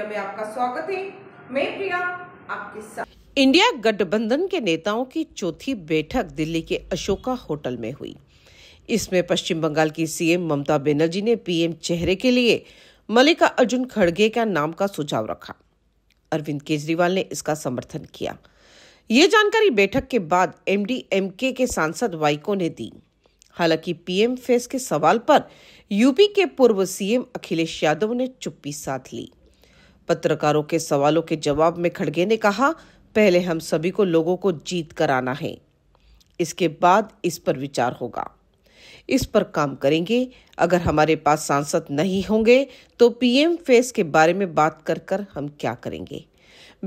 India में आपका स्वागत है मैं प्रिया आपके साथ इंडिया गठबंधन के नेताओं की चौथी बैठक दिल्ली के अशोका होटल में हुई इसमें पश्चिम बंगाल की सीएम ममता बनर्जी ने पीएम चेहरे के लिए मल्लिका अर्जुन खड़गे का नाम का सुझाव रखा अरविंद केजरीवाल ने इसका समर्थन किया ये जानकारी बैठक के बाद एमडीएमके के सांसद वाइको ने दी हालांकि पीएम फेस के सवाल पर यूपी के पूर्व सीएम अखिलेश यादव ने चुप्पी साध ली पत्रकारों के सवालों के जवाब में खड़गे ने कहा पहले हम सभी को लोगों को जीत कराना है इसके बाद इस पर विचार होगा इस पर काम करेंगे अगर हमारे पास सांसद नहीं होंगे तो पीएम फेस के बारे में बात कर कर हम क्या करेंगे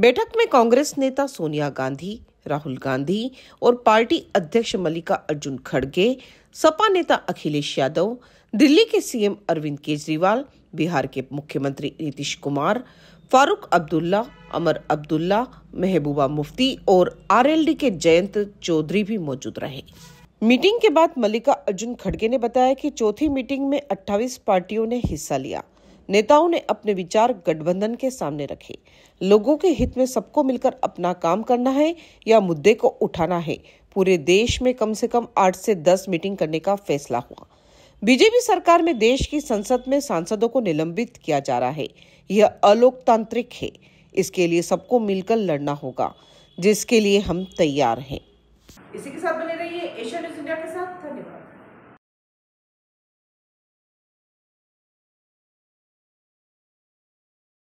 बैठक में कांग्रेस नेता सोनिया गांधी राहुल गांधी और पार्टी अध्यक्ष मल्लिका अर्जुन खड़गे सपा नेता अखिलेश यादव दिल्ली के सीएम अरविंद केजरीवाल बिहार के मुख्यमंत्री नीतीश कुमार फारूक अब्दुल्ला अमर अब्दुल्ला महबूबा मुफ्ती और आरएलडी के जयंत चौधरी भी मौजूद रहे मीटिंग के बाद मल्लिका अर्जुन खड़गे ने बताया कि चौथी मीटिंग में 28 पार्टियों ने हिस्सा लिया नेताओं ने अपने विचार गठबंधन के सामने रखे लोगों के हित में सबको मिलकर अपना काम करना है या मुद्दे को उठाना है पूरे देश में कम से कम आठ से दस मीटिंग करने का फैसला हुआ बीजेपी सरकार में देश की संसद में सांसदों को निलंबित किया जा रहा है यह अलोकतांत्रिक है इसके लिए सबको मिलकर लड़ना होगा जिसके लिए हम तैयार हैं इसी के साथ बने रहिए एशिया न्यूज इंडिया के साथ धन्यवाद